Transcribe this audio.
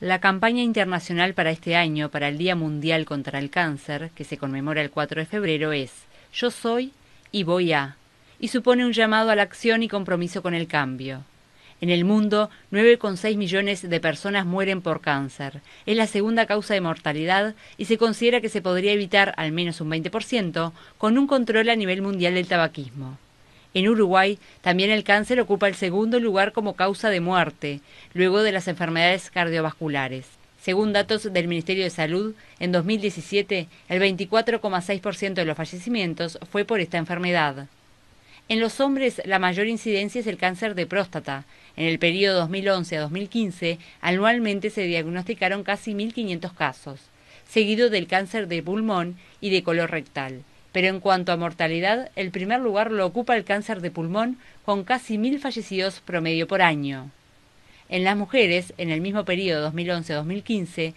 La campaña internacional para este año, para el Día Mundial contra el Cáncer, que se conmemora el 4 de febrero, es Yo soy y voy a, y supone un llamado a la acción y compromiso con el cambio. En el mundo, 9,6 millones de personas mueren por cáncer. Es la segunda causa de mortalidad y se considera que se podría evitar al menos un 20% con un control a nivel mundial del tabaquismo. En Uruguay, también el cáncer ocupa el segundo lugar como causa de muerte, luego de las enfermedades cardiovasculares. Según datos del Ministerio de Salud, en 2017 el 24,6% de los fallecimientos fue por esta enfermedad. En los hombres, la mayor incidencia es el cáncer de próstata. En el periodo 2011 a 2015, anualmente se diagnosticaron casi 1.500 casos, seguido del cáncer de pulmón y de color rectal. Pero en cuanto a mortalidad, el primer lugar lo ocupa el cáncer de pulmón, con casi mil fallecidos promedio por año. En las mujeres, en el mismo periodo 2011-2015,